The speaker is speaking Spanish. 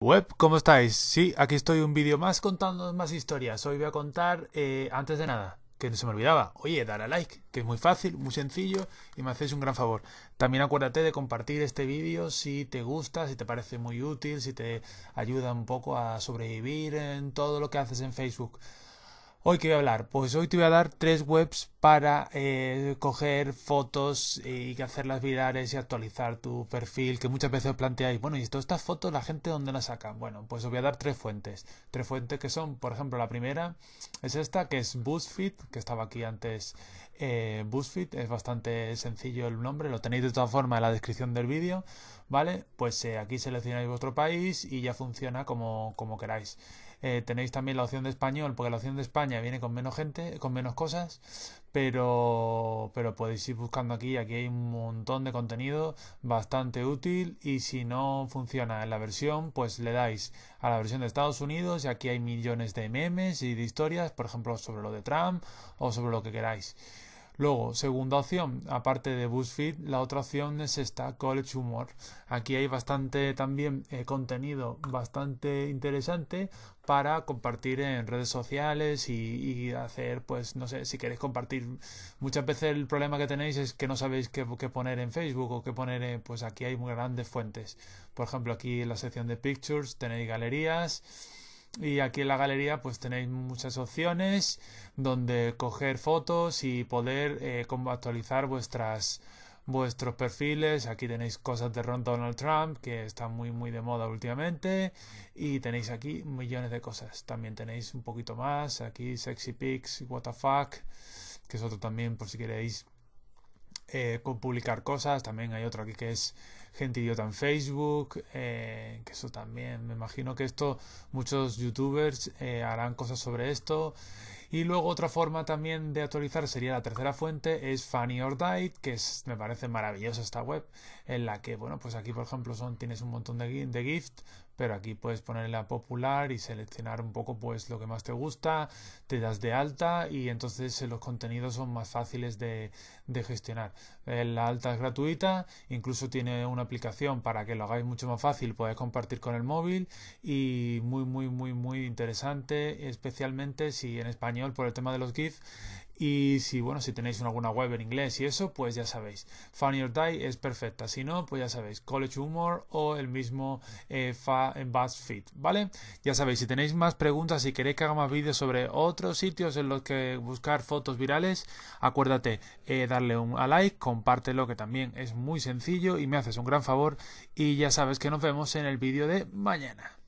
Web, ¿cómo estáis? Sí, aquí estoy un vídeo más contando más historias. Hoy voy a contar, eh, antes de nada, que no se me olvidaba, oye, dar a like, que es muy fácil, muy sencillo y me hacéis un gran favor. También acuérdate de compartir este vídeo si te gusta, si te parece muy útil, si te ayuda un poco a sobrevivir en todo lo que haces en Facebook. Hoy que voy a hablar, pues hoy te voy a dar tres webs para eh, coger fotos y hacerlas virales y actualizar tu perfil, que muchas veces planteáis, bueno, y esto estas fotos la gente dónde las saca. Bueno, pues os voy a dar tres fuentes, tres fuentes que son, por ejemplo, la primera es esta que es BuzzFeed, que estaba aquí antes. Eh, BuzzFeed es bastante sencillo el nombre, lo tenéis de todas formas en la descripción del vídeo, ¿vale? Pues eh, aquí seleccionáis vuestro país y ya funciona como queráis. Eh, tenéis también la opción de español, porque la opción de España viene con menos gente, con menos cosas, pero, pero podéis ir buscando aquí. Aquí hay un montón de contenido bastante útil y si no funciona en la versión, pues le dais a la versión de Estados Unidos y aquí hay millones de memes y de historias, por ejemplo, sobre lo de Trump o sobre lo que queráis. Luego, segunda opción, aparte de BuzzFeed, la otra opción es esta, College Humor. Aquí hay bastante también eh, contenido bastante interesante para compartir en redes sociales y, hacer, pues, no sé, si queréis compartir. Muchas veces el problema que tenéis es que no sabéis qué, qué poner en Facebook o qué poner, en, pues aquí hay muy grandes fuentes. Por ejemplo, aquí en la sección de Pictures tenéis galerías y aquí en la galería pues tenéis muchas opciones donde coger fotos y poder eh, actualizar vuestras vuestros perfiles. Aquí tenéis cosas de Ron Donald Trump, que están muy, muy de moda últimamente. Y tenéis aquí millones de cosas. También tenéis un poquito más. Aquí Sexy Pics, What the Fuck, que es otro también por si queréis eh, con publicar cosas. También hay otro aquí que es gente idiota en Facebook. Eh, que eso también, me imagino que esto, muchos youtubers eh, harán cosas sobre esto. Y luego otra forma también de actualizar sería la tercera fuente, es Funny or Die, que es, me parece maravillosa esta web, en la que, bueno, pues aquí por ejemplo son, tienes un montón de, de gift, pero aquí puedes ponerle a popular y seleccionar un poco pues lo que más te gusta, te das de alta y entonces eh, los contenidos son más fáciles de, de gestionar. Eh, la alta es gratuita, incluso tiene una aplicación para que lo hagáis mucho más fácil, podéis compartir con el móvil y muy muy muy muy interesante, especialmente si en España por el tema de los gifs Y si, bueno, si tenéis alguna web en inglés y eso, pues ya sabéis. Funny or Die es perfecta. Si no, pues ya sabéis. College Humor o el mismo eh, Fit ¿vale? Ya sabéis, si tenéis más preguntas, si queréis que haga más vídeos sobre otros sitios en los que buscar fotos virales, acuérdate eh, darle un a like, compártelo, que también es muy sencillo y me haces un gran favor. Y ya sabes que nos vemos en el vídeo de mañana.